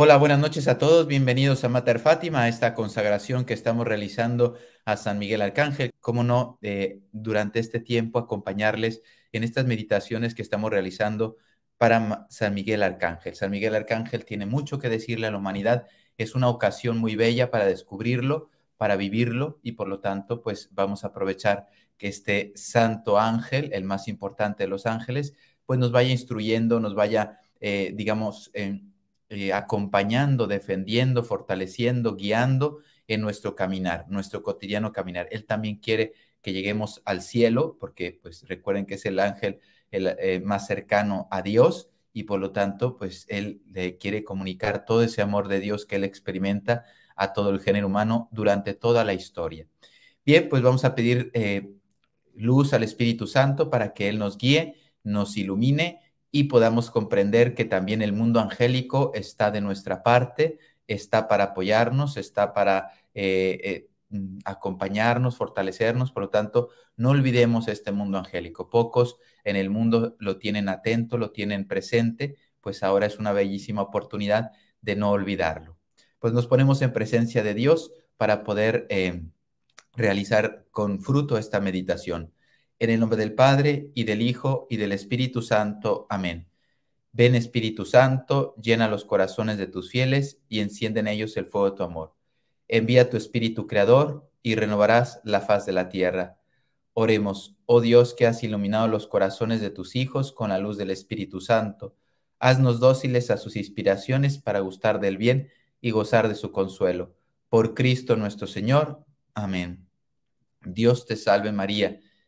Hola, buenas noches a todos. Bienvenidos a Mater Fátima, a esta consagración que estamos realizando a San Miguel Arcángel. Cómo no, eh, durante este tiempo acompañarles en estas meditaciones que estamos realizando para San Miguel Arcángel. San Miguel Arcángel tiene mucho que decirle a la humanidad. Es una ocasión muy bella para descubrirlo, para vivirlo y por lo tanto, pues vamos a aprovechar que este santo ángel, el más importante de los ángeles, pues nos vaya instruyendo, nos vaya, eh, digamos, eh, acompañando, defendiendo, fortaleciendo, guiando en nuestro caminar, nuestro cotidiano caminar. Él también quiere que lleguemos al cielo, porque pues recuerden que es el ángel el, eh, más cercano a Dios y por lo tanto pues él le quiere comunicar todo ese amor de Dios que él experimenta a todo el género humano durante toda la historia. Bien, pues vamos a pedir eh, luz al Espíritu Santo para que él nos guíe, nos ilumine y podamos comprender que también el mundo angélico está de nuestra parte, está para apoyarnos, está para eh, eh, mm, acompañarnos, fortalecernos. Por lo tanto, no olvidemos este mundo angélico. Pocos en el mundo lo tienen atento, lo tienen presente, pues ahora es una bellísima oportunidad de no olvidarlo. Pues nos ponemos en presencia de Dios para poder eh, realizar con fruto esta meditación. En el nombre del Padre, y del Hijo, y del Espíritu Santo. Amén. Ven Espíritu Santo, llena los corazones de tus fieles y enciende en ellos el fuego de tu amor. Envía tu Espíritu Creador y renovarás la faz de la tierra. Oremos, oh Dios que has iluminado los corazones de tus hijos con la luz del Espíritu Santo. Haznos dóciles a sus inspiraciones para gustar del bien y gozar de su consuelo. Por Cristo nuestro Señor. Amén. Dios te salve María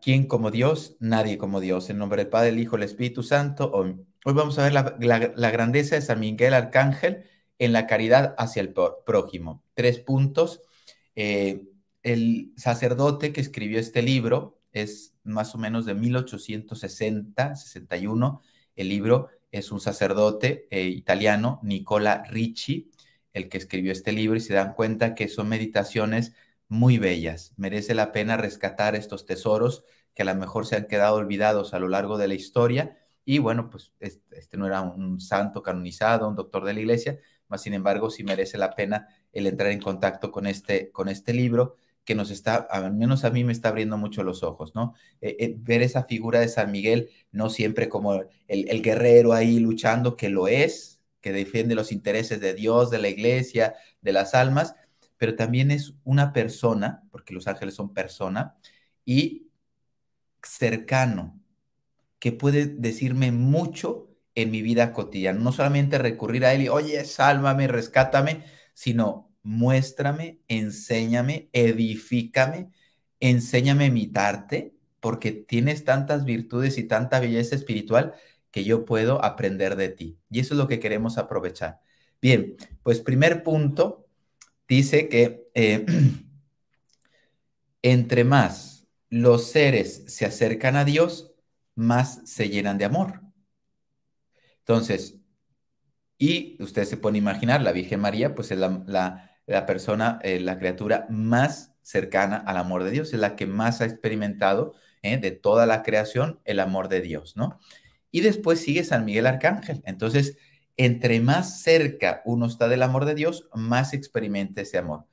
¿Quién como Dios? Nadie como Dios. En nombre del Padre, el Hijo, el Espíritu Santo. Hoy, vamos a ver la, grandeza de San Miguel Arcángel en la caridad hacia el prójimo. Tres puntos. Eh, el sacerdote que escribió este libro es más o menos de 1860, 61. El libro es un sacerdote eh, italiano, Nicola Ricci, el que escribió este libro, y se dan cuenta que son meditaciones muy bellas. Merece la pena rescatar estos tesoros que a lo mejor se han quedado olvidados a lo largo de la historia. Y bueno, pues este, no era un santo canonizado, un doctor de la iglesia, mas sin embargo sí merece la pena el entrar en contacto con este, con este libro que nos está, al menos a mí me está abriendo mucho los ojos, ¿no? Eh, eh, ver esa figura de San Miguel, no siempre como el, guerrero ahí luchando, que lo es, que defiende los intereses de Dios, de la iglesia, de las almas, pero también es una persona, porque los ángeles son persona, y cercano, que puede decirme mucho en mi vida cotidiana. No solamente recurrir a él y, oye, sálvame, rescátame, sino muéstrame, enséñame, edifícame, enséñame imitarte, porque tienes tantas virtudes y tanta belleza espiritual que yo puedo aprender de ti. Y eso es lo que queremos aprovechar. Bien, pues primer punto, dice que eh, entre más los seres se acercan a Dios, más se llenan de amor. Entonces, y usted se a imaginar, la Virgen María, pues es la, persona, eh, la criatura más cercana al amor de Dios, es la que más ha experimentado eh, de toda la creación el amor de Dios, ¿no? Y después sigue San Miguel Arcángel. Entonces, entre más cerca uno está del amor de Dios, más experimenta ese amor.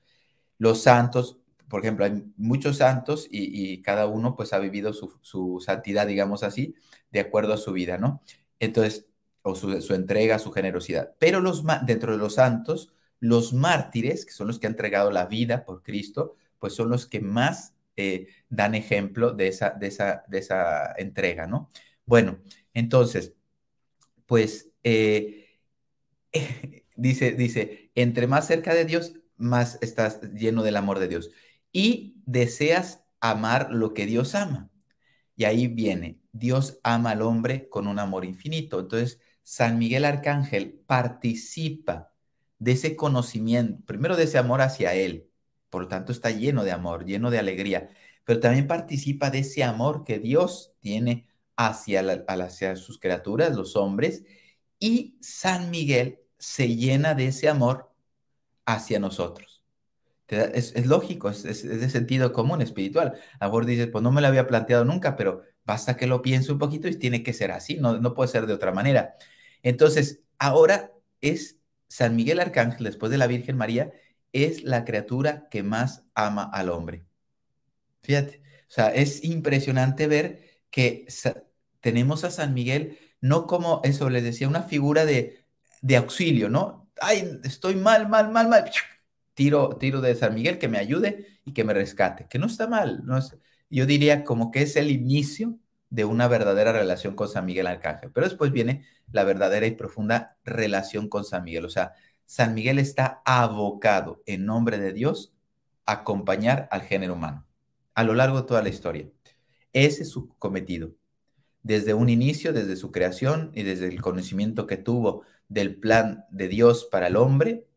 Los santos, por ejemplo, hay muchos santos y, cada uno pues ha vivido su, santidad, digamos así, de acuerdo a su vida, ¿no? Entonces, o su, entrega, su generosidad. Pero los, dentro de los santos, los mártires, que son los que han entregado la vida por Cristo, pues son los que más eh, dan ejemplo de esa, de esa entrega, ¿no? Bueno, entonces, pues... Eh, dice, dice, entre más cerca de Dios, más estás lleno del amor de Dios. Y deseas amar lo que Dios ama. Y ahí viene, Dios ama al hombre con un amor infinito. Entonces, San Miguel Arcángel participa de ese conocimiento, primero de ese amor hacia Él, por lo tanto está lleno de amor, lleno de alegría, pero también participa de ese amor que Dios tiene hacia, hacia sus criaturas, los hombres, y San Miguel se llena de ese amor hacia nosotros. Es, lógico, es, de sentido común, espiritual. Amor dice, pues no me lo había planteado nunca, pero basta que lo piense un poquito y tiene que ser así, no, no puede ser de otra manera. Entonces, ahora es San Miguel Arcángel, después de la Virgen María, es la criatura que más ama al hombre. Fíjate, o sea, es impresionante ver que tenemos a San Miguel no como eso les decía, una figura de, de auxilio, ¿no? Ay, estoy mal, mal, mal, mal. Tiro, tiro de San Miguel que me ayude y que me rescate, que no está mal. No es, yo diría como que es el inicio de una verdadera relación con San Miguel Arcángel. Pero después viene la verdadera y profunda relación con San Miguel. O sea, San Miguel está abocado en nombre de Dios a acompañar al género humano a lo largo de toda la historia. Ese es su cometido desde un inicio, desde su creación y desde el conocimiento que tuvo del plan de Dios para el hombre,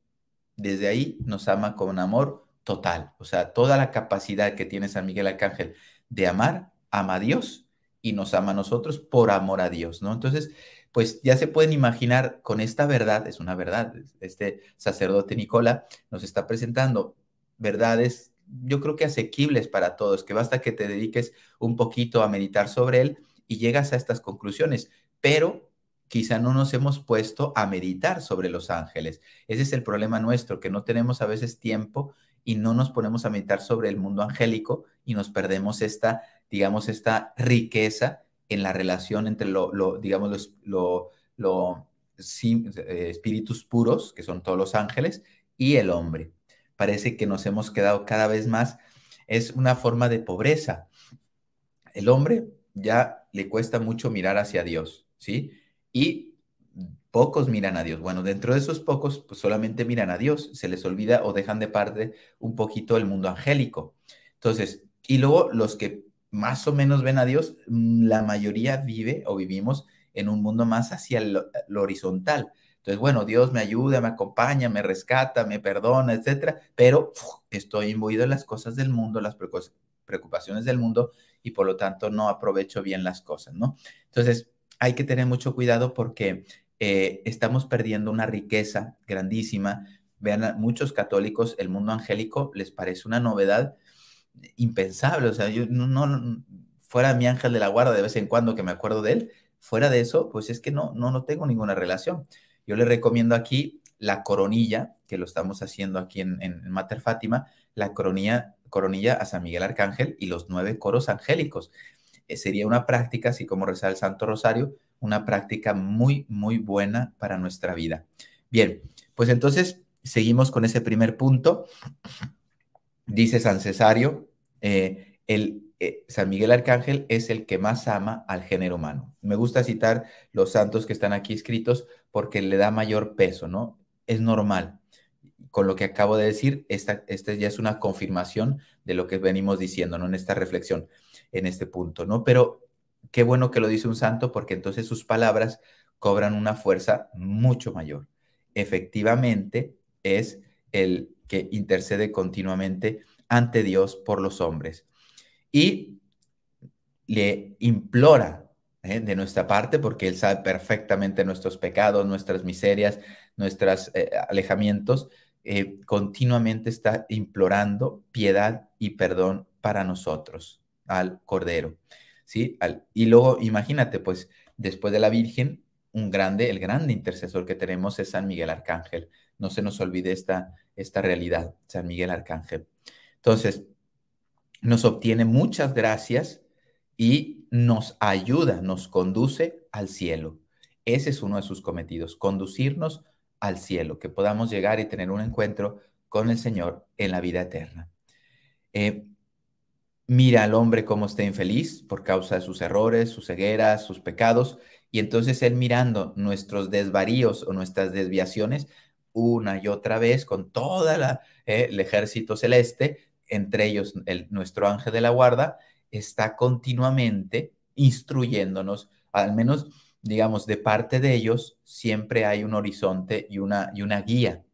desde ahí nos ama con amor total. O sea, toda la capacidad que tiene San Miguel Arcángel de amar, ama a Dios y nos ama a nosotros por amor a Dios, ¿no? Entonces, pues ya se pueden imaginar con esta verdad, es una verdad, este sacerdote Nicola nos está presentando verdades, yo creo que asequibles para todos, que basta que te dediques un poquito a meditar sobre él y llegas a estas conclusiones, pero quizá no nos hemos puesto a meditar sobre los ángeles. Ese es el problema nuestro, que no tenemos a veces tiempo y no nos ponemos a meditar sobre el mundo angélico y nos perdemos esta, digamos, esta riqueza en la relación entre lo, digamos, los, lo, lo, eh, espíritus puros, que son todos los ángeles, y el hombre. Parece que nos hemos quedado cada vez más, es una forma de pobreza. El hombre ya le cuesta mucho mirar hacia Dios, ¿sí? Y pocos miran a Dios. Bueno, dentro de esos pocos, pues solamente miran a Dios, se les olvida o dejan de parte un poquito el mundo angélico. Entonces, y luego los que más o menos ven a Dios, mm, la mayoría vive o vivimos en un mundo más hacia lo, horizontal. Entonces, bueno, Dios me ayuda, me acompaña, me rescata, me perdona, etcétera, pero estoy imbuido en las cosas del mundo, las preocupaciones del mundo y por lo tanto no aprovecho bien las cosas, ¿no? Entonces, hay que tener mucho cuidado porque eh, estamos perdiendo una riqueza grandísima. Vean, muchos católicos el mundo angélico les parece una novedad impensable. O sea, yo no, no fuera mi ángel de la guarda de vez en cuando que me acuerdo de él, fuera de eso, pues es que no, no, no tengo ninguna relación. Yo les recomiendo aquí la coronilla, que lo estamos haciendo aquí en, Mater Fátima, la coronilla, a San Miguel Arcángel y los nueve coros angélicos. Eh, sería una práctica, así como rezar el Santo Rosario, una práctica muy, muy buena para nuestra vida. Bien, pues entonces seguimos con ese primer punto. Dice San Cesario, eh, el, eh, San Miguel Arcángel es el que más ama al género humano. Me gusta citar los santos que están aquí escritos porque le da mayor peso, ¿no? Es normal con lo que acabo de decir, esta, ya es una confirmación de lo que venimos diciendo, ¿no? En esta reflexión, en este punto, ¿no? Pero qué bueno que lo dice un santo porque entonces sus palabras cobran una fuerza mucho mayor. Efectivamente, es el que intercede continuamente ante Dios por los hombres. Y le implora ¿eh? de nuestra parte, porque Él sabe perfectamente nuestros pecados, nuestras miserias, nuestros eh, alejamientos, eh, continuamente está implorando piedad y perdón para nosotros, al Cordero. ¿sí? y luego imagínate, pues después de la Virgen, un grande, el grande intercesor que tenemos es San Miguel Arcángel. No se nos olvide esta, esta realidad, San Miguel Arcángel. Entonces, nos obtiene muchas gracias y nos ayuda, nos conduce al cielo. Ese es uno de sus cometidos, conducirnos al cielo, que podamos llegar y tener un encuentro con el Señor en la vida eterna. Eh, mira al hombre como está infeliz por causa de sus errores, sus cegueras, sus pecados, y entonces Él mirando nuestros desvaríos o nuestras desviaciones una y otra vez con todo eh, el ejército celeste, entre ellos el, nuestro ángel de la guarda, está continuamente instruyéndonos, al menos digamos, de parte de ellos, siempre hay un horizonte y una, y una guía.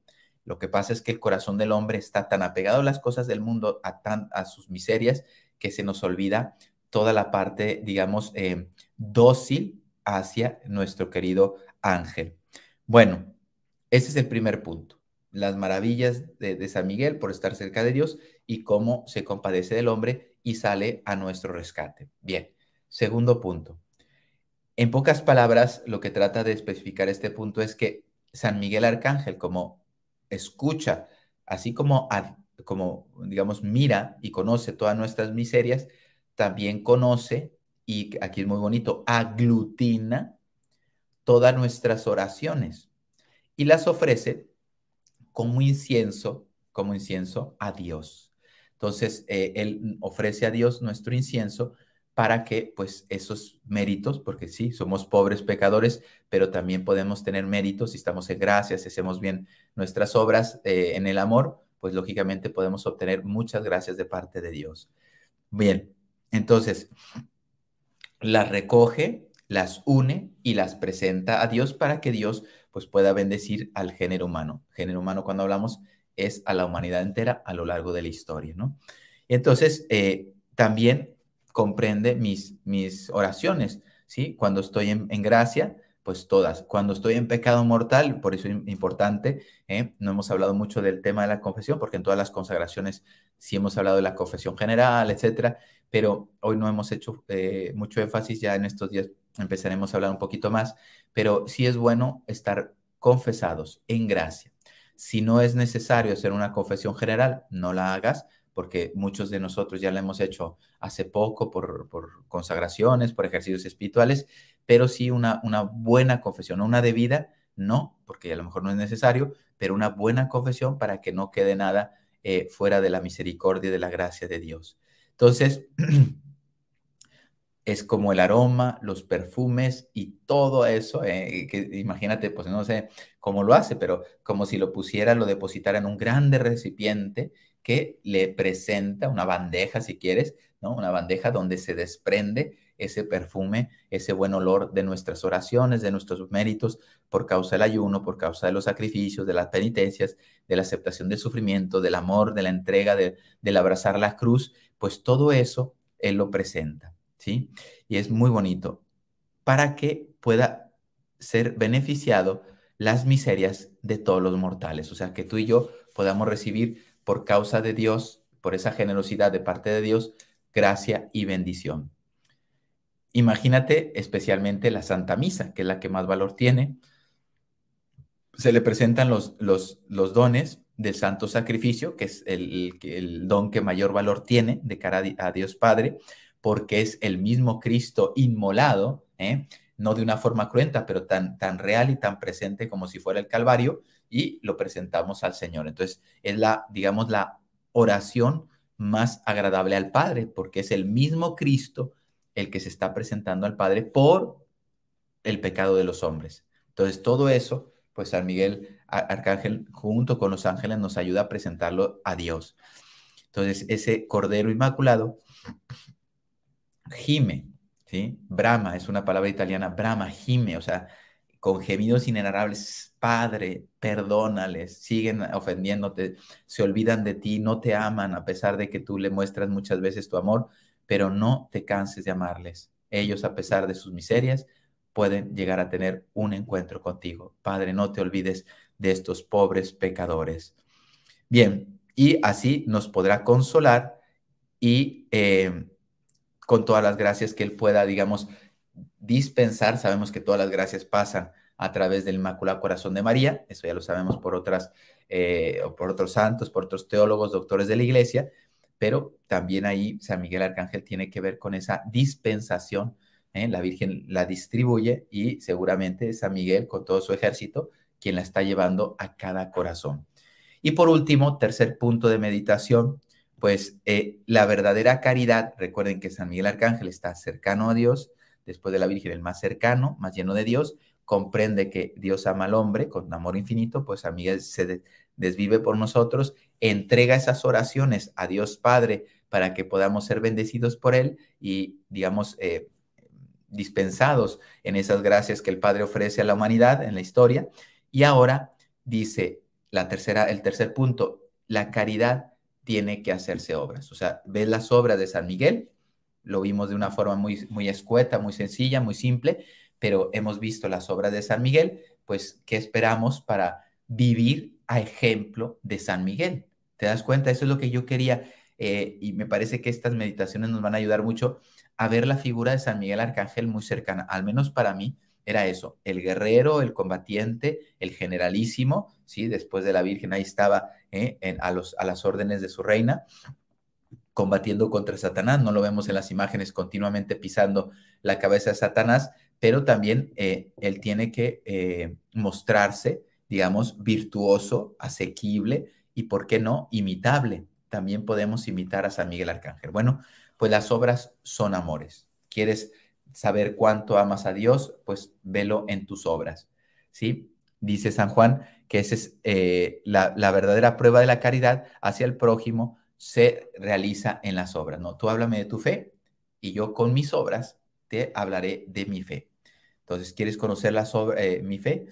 Lo que pasa es que el corazón del hombre está tan apegado a las cosas del mundo, a, tan, a sus miserias, que se nos olvida toda la parte, digamos, eh, dócil hacia nuestro querido ángel. Bueno, ese es el primer punto. Las maravillas de San Miguel por estar cerca de Dios y cómo se compadece del hombre y sale a nuestro rescate. Bien, segundo punto en pocas palabras, lo que trata de especificar este punto es que San Miguel Arcángel, como escucha, así como, como digamos, mira y conoce todas nuestras miserias, también conoce, y aquí es muy bonito, aglutina todas nuestras oraciones y las ofrece como incienso, como incienso a Dios. Entonces, eh, Él ofrece a Dios nuestro incienso para que pues esos méritos, porque sí, somos pobres pecadores, pero también podemos tener méritos si estamos en gracias, si hacemos bien nuestras obras eh, en el amor, pues lógicamente podemos obtener muchas gracias de parte de Dios. Bien, entonces, las recoge, las une y las presenta a Dios para que Dios pues pueda bendecir al género humano. Género humano cuando hablamos es a la humanidad entera a lo largo de la historia, ¿no? entonces, eh, también comprende mis, mis oraciones, ¿sí? Cuando estoy en, gracia, pues todas. Cuando estoy en pecado mortal, por eso es importante, ¿eh? no hemos hablado mucho del tema de la confesión, porque en todas las consagraciones sí hemos hablado de la confesión general, etcétera, pero hoy no hemos hecho eh, mucho énfasis, ya en estos días empezaremos a hablar un poquito más, pero sí es bueno estar confesados en gracia. Si no es necesario hacer una confesión general, no la hagas, porque muchos de nosotros ya la hemos hecho hace poco por, consagraciones, por ejercicios espirituales, pero sí una, buena confesión, una debida, no, porque a lo mejor no es necesario, pero una buena confesión para que no quede nada eh, fuera de la misericordia y de la gracia de Dios. Entonces, es como el aroma, los perfumes y todo eso, eh, que imagínate, pues no sé cómo lo hace, pero como si lo pusiera, lo depositara en un grande recipiente que le presenta una bandeja, si quieres, ¿no? Una bandeja donde se desprende ese perfume, ese buen olor de nuestras oraciones, de nuestros méritos, por causa del ayuno, por causa de los sacrificios, de las penitencias, de la aceptación del sufrimiento, del amor, de la entrega, del abrazar la cruz, pues todo eso Él lo presenta. Y es muy bonito, para que pueda ser beneficiado las miserias de todos los mortales. O sea, que tú y yo podamos recibir por causa de Dios, por esa generosidad de parte de Dios, gracia y bendición. Imagínate especialmente la Santa Misa, que es la que más valor tiene. Se le presentan los, dones del Santo Sacrificio, que es el don que mayor valor tiene de cara a Dios Padre, porque es el mismo Cristo inmolado, ¿eh? no de una forma cruenta, pero tan, tan real y tan presente como si fuera el Calvario, y lo presentamos al Señor. Entonces, es la, digamos, la oración más agradable al Padre, porque es el mismo Cristo el que se está presentando al Padre por el pecado de los hombres. Entonces, todo eso, pues San Miguel Arcángel, junto con los ángeles, nos ayuda a presentarlo a Dios. Entonces, ese Cordero Inmaculado gime, ¿sí? Brahma es una palabra italiana, Brahma, gime, o sea, con gemidos inenarrables, Padre, perdónales, siguen ofendiéndote, se olvidan de ti, no te aman a pesar de que tú le muestras muchas veces tu amor, pero no te canses de amarles. Ellos, a pesar de sus miserias, pueden llegar a tener un encuentro contigo. Padre, no te olvides de estos pobres pecadores. Bien, y así nos podrá consolar y eh, con todas las gracias que Él pueda, digamos, dispensar. Sabemos que todas las gracias pasan a través del Inmaculado Corazón de María, eso ya lo sabemos por otras, eh, por otros santos, por otros teólogos, doctores de la Iglesia, pero también ahí San Miguel Arcángel tiene que ver con esa dispensación, ¿eh? la Virgen la distribuye y seguramente San Miguel con todo su ejército quien la está llevando a cada corazón. Y por último, tercer punto de meditación, pues eh, la verdadera caridad, recuerden que San Miguel Arcángel está cercano a Dios, después de la Virgen el más cercano, más lleno de Dios, comprende que Dios ama al hombre con amor infinito, pues a Miguel se desvive por nosotros, entrega esas oraciones a Dios Padre para que podamos ser bendecidos por Él y, digamos, eh, dispensados en esas gracias que el Padre ofrece a la humanidad en la historia. Y ahora dice la tercera, el tercer punto, la caridad tiene que hacerse obras. O sea, ves las obras de San Miguel, lo vimos de una forma muy, muy escueta, muy sencilla, muy simple, pero hemos visto las obras de San Miguel, pues, ¿qué esperamos para vivir a ejemplo de San Miguel? ¿Te das cuenta? Eso es lo que yo quería eh, y me parece que estas meditaciones nos van a ayudar mucho a ver la figura de San Miguel Arcángel muy cercana, al menos para mí, era eso, el guerrero, el combatiente, el generalísimo, ¿sí? Después de la Virgen, ahí estaba ¿eh? a, los, a las órdenes de su reina, combatiendo contra Satanás. No lo vemos en las imágenes continuamente pisando la cabeza de Satanás, pero también eh, él tiene que eh, mostrarse, digamos, virtuoso, asequible y, ¿por qué no?, imitable. También podemos imitar a San Miguel Arcángel. Bueno, pues las obras son amores. ¿Quieres saber cuánto amas a Dios, pues velo en tus obras, ¿sí? Dice San Juan que esa es eh, la, verdadera prueba de la caridad hacia el prójimo, se realiza en las obras, ¿no? Tú háblame de tu fe y yo con mis obras te hablaré de mi fe. Entonces, ¿quieres conocer eh, mi fe?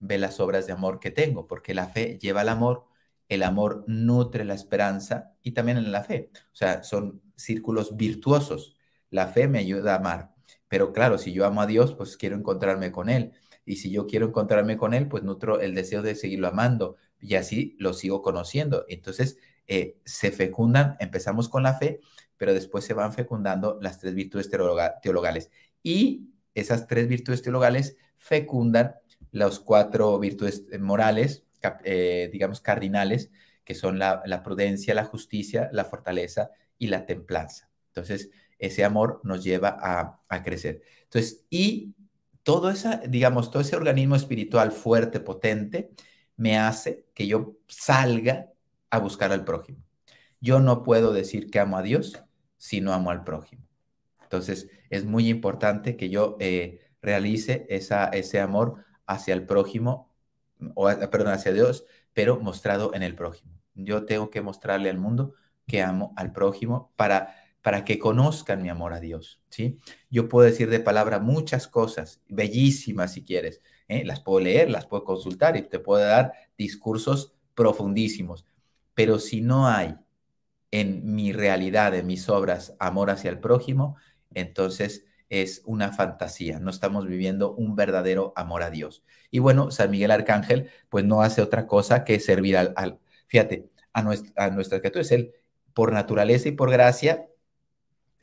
Ve las obras de amor que tengo, porque la fe lleva al amor, el amor nutre la esperanza y también en la fe. O sea, son círculos virtuosos. La fe me ayuda a amar, pero claro, si yo amo a Dios, pues quiero encontrarme con Él. Y si yo quiero encontrarme con Él, pues nutro el deseo de seguirlo amando y así lo sigo conociendo. Entonces, eh, se fecundan, empezamos con la fe, pero después se van fecundando las tres virtudes teologales. Y esas tres virtudes teologales fecundan las cuatro virtudes eh, morales, eh, digamos, cardinales, que son la, la, prudencia, la justicia, la fortaleza y la templanza. Entonces, ese amor nos lleva a, crecer. Entonces, y todo esa, digamos, todo ese organismo espiritual fuerte, potente, me hace que yo salga a buscar al prójimo. Yo no puedo decir que amo a Dios si no amo al prójimo. Entonces, es muy importante que yo eh, realice esa, ese amor hacia el prójimo, o, perdón, hacia Dios, pero mostrado en el prójimo. Yo tengo que mostrarle al mundo que amo al prójimo para para que conozcan mi amor a Dios, ¿sí? Yo puedo decir de palabra muchas cosas, bellísimas si quieres, ¿eh? las puedo leer, las puedo consultar y te puedo dar discursos profundísimos, pero si no hay en mi realidad, en mis obras, amor hacia el prójimo, entonces es una fantasía, no estamos viviendo un verdadero amor a Dios. Y bueno, San Miguel Arcángel pues no hace otra cosa que servir al, fíjate, a, nuestra, a nuestras Es él por naturaleza y por gracia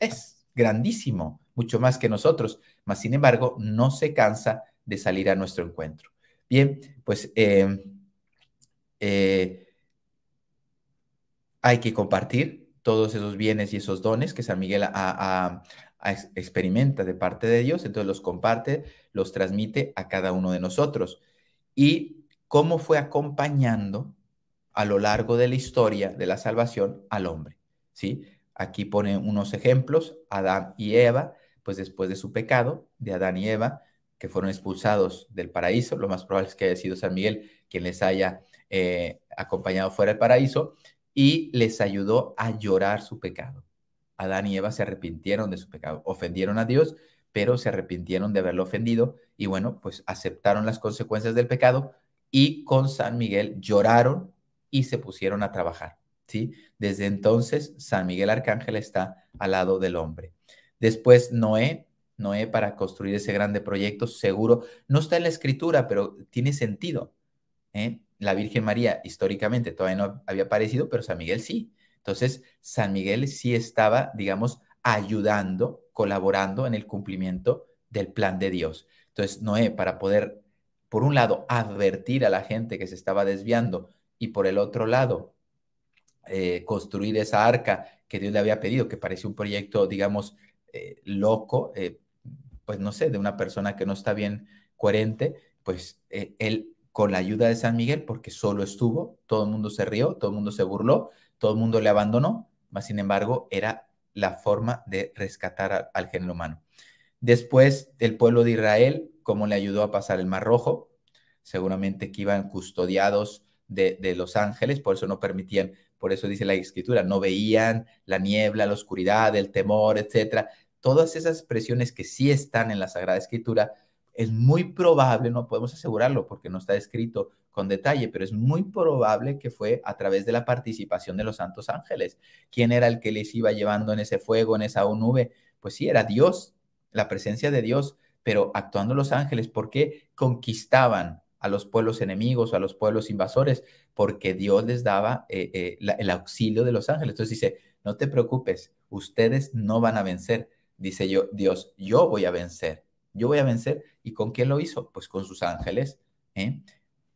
es grandísimo, mucho más que nosotros, mas sin embargo no se cansa de salir a nuestro encuentro. Bien, pues eh, eh, hay que compartir todos esos bienes y esos dones que San Miguel experimenta de parte de Dios, entonces los comparte, los transmite a cada uno de nosotros. Y cómo fue acompañando a lo largo de la historia de la salvación al hombre, ¿sí? Aquí pone unos ejemplos, Adán y Eva, pues después de su pecado, de Adán y Eva, que fueron expulsados del paraíso, lo más probable es que haya sido San Miguel quien les haya eh, acompañado fuera del paraíso, y les ayudó a llorar su pecado. Adán y Eva se arrepintieron de su pecado, ofendieron a Dios, pero se arrepintieron de haberlo ofendido y bueno, pues aceptaron las consecuencias del pecado y con San Miguel lloraron y se pusieron a trabajar. Desde entonces, San Miguel Arcángel está al lado del hombre. Después, Noé, Noé para construir ese grande proyecto, seguro, no está en la escritura, pero tiene sentido. ¿eh? La Virgen María, históricamente, todavía no había aparecido, pero San Miguel sí. Entonces, San Miguel sí estaba, digamos, ayudando, colaborando en el cumplimiento del plan de Dios. Entonces, Noé, para poder, por un lado, advertir a la gente que se estaba desviando y por el otro lado, eh, construir esa arca que Dios le había pedido, que parece un proyecto, digamos, eh, loco, eh, pues no sé, de una persona que no está bien coherente, pues él con la ayuda de San Miguel, porque solo estuvo, todo el mundo se rió, todo el mundo se burló, todo el mundo le abandonó, más sin embargo era la forma de rescatar al género humano. Después, el pueblo de Israel, como le ayudó a pasar el Mar Rojo, seguramente que iban custodiados de, de los ángeles, por eso no permitían por eso dice la escritura, no veían la niebla, la oscuridad, el temor, etcétera. Todas esas expresiones que sí están en la Sagrada Escritura, es muy probable, no podemos asegurarlo porque no está escrito con detalle, pero es muy probable que fue a través de la participación de los santos ángeles. ¿Quién era el que les iba llevando en ese fuego, en esa nube? Pues sí, era Dios, la presencia de Dios, pero actuando los ángeles, ¿por qué conquistaban a los pueblos enemigos, a los pueblos invasores, porque Dios les daba eh, eh, el auxilio de los ángeles. Entonces dice, no te preocupes, ustedes no van a vencer. Dice yo, Dios, yo voy a vencer, yo voy a vencer. ¿Y con quién lo hizo? Pues con sus ángeles. ¿eh?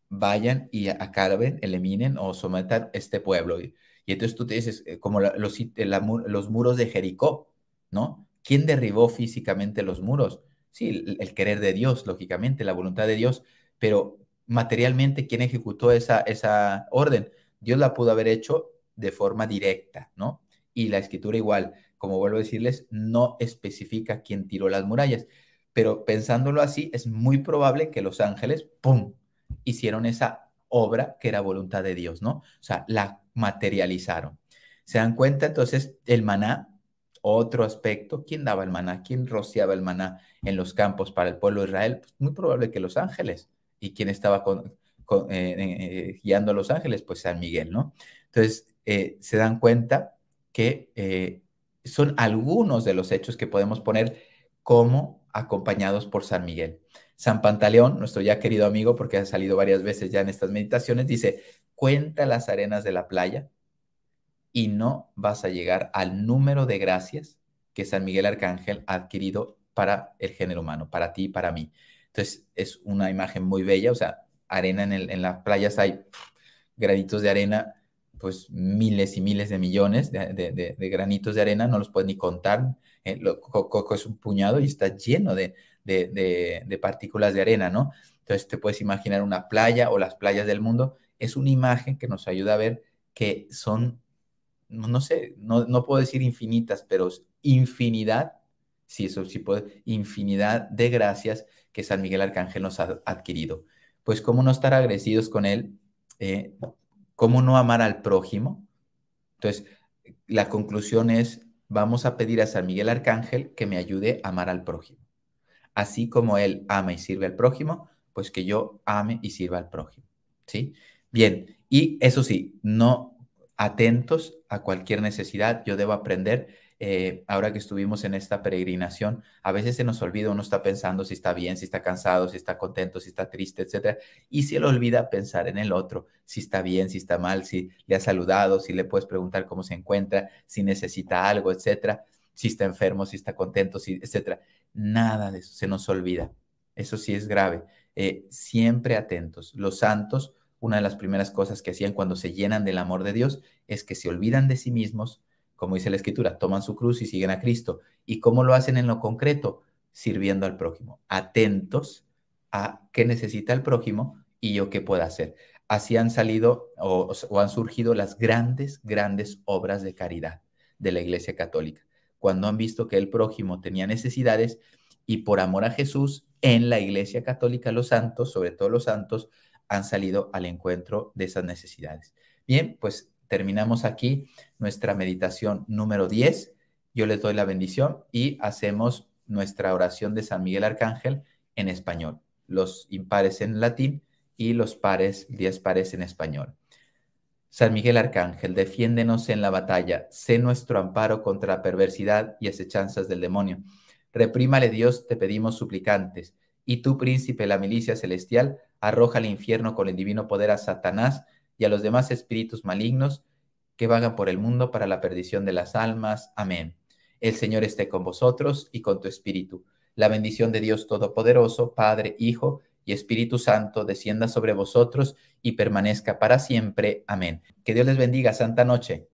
Vayan y acaben, eliminen o sometan este pueblo. Y, entonces tú te dices, como los, muros de Jericó, ¿no? ¿Quién derribó físicamente los muros? Sí, el querer de Dios, lógicamente, la voluntad de Dios pero materialmente, ¿quién ejecutó esa, esa orden? Dios la pudo haber hecho de forma directa, ¿no? Y la escritura igual, como vuelvo a decirles, no especifica quién tiró las murallas, pero pensándolo así, es muy probable que los ángeles, ¡pum!, hicieron esa obra que era voluntad de Dios, ¿no? O sea, la materializaron. ¿Se dan cuenta? Entonces, el maná, otro aspecto, ¿quién daba el maná? ¿Quién rociaba el maná en los campos para el pueblo de Israel? Pues muy probable que los ángeles. ¿Y quién estaba eh, eh, eh, guiando a los ángeles? Pues San Miguel, ¿no? Entonces, se dan cuenta que son algunos de los hechos que podemos poner como acompañados por San Miguel. San Pantaleón, nuestro ya querido amigo, porque ha salido varias veces ya en estas meditaciones, dice, cuenta las arenas de la playa y no vas a llegar al número de gracias que San Miguel Arcángel ha adquirido para el género humano, para ti y para mí. Entonces es una imagen muy bella, o sea, arena en, las playas hay granitos de arena, pues miles y miles de millones de, granitos de arena, no los puedes ni contar. Eh, lo, coco es un puñado y está lleno de, partículas de arena, ¿no? Entonces te puedes imaginar una playa o las playas del mundo. Es una imagen que nos ayuda a ver que son, no sé, no, no puedo decir infinitas, pero infinidad sí, eso sí puede, infinidad de gracias que San Miguel Arcángel nos ha adquirido. Pues cómo no estar agresivos con él, eh, cómo no amar al prójimo. Entonces, la conclusión es, vamos a pedir a San Miguel Arcángel que me ayude a amar al prójimo. Así como él ama y sirve al prójimo, pues que yo ame y sirva al prójimo. ¿Sí? Bien, y eso sí, no atentos a cualquier necesidad, yo debo aprender eh, ahora que estuvimos en esta peregrinación, a veces se nos olvida, uno está pensando si está bien, si está cansado, si está contento, si está triste, etc. Y se le olvida pensar en el otro, si está bien, si está mal, si le ha saludado, si le puedes preguntar cómo se encuentra, si necesita algo, etc. Si está enfermo, si está contento, si, etc. Nada de eso se nos olvida. Eso sí es grave. Eh, siempre atentos. Los santos, una de las primeras cosas que hacían cuando se llenan del amor de Dios es que se olvidan de sí mismos, como dice la escritura, toman su cruz y siguen a Cristo. ¿Y cómo lo hacen en lo concreto? Sirviendo al prójimo, atentos a qué necesita el prójimo y yo qué puedo hacer. Así han salido o, o han surgido las grandes, grandes obras de caridad de la Iglesia Católica, cuando han visto que el prójimo tenía necesidades y por amor a Jesús, en la Iglesia Católica los santos, sobre todo los santos, han salido al encuentro de esas necesidades. Bien, pues terminamos aquí nuestra meditación número 10. Yo les doy la bendición y hacemos nuestra oración de San Miguel Arcángel en español, los impares en latín y los pares, diez pares en español. San Miguel Arcángel, defiéndenos en la batalla, sé nuestro amparo contra la perversidad y asechanzas del demonio. Reprímale Dios, te pedimos suplicantes. Y tú, príncipe de la milicia celestial, arroja al infierno con el divino poder a Satanás y a los demás espíritus malignos que vagan por el mundo para la perdición de las almas. Amén. El Señor esté con vosotros y con tu espíritu. La bendición de Dios Todopoderoso, Padre, Hijo y Espíritu Santo, descienda sobre vosotros y permanezca para siempre. Amén. Que Dios les bendiga. Santa noche.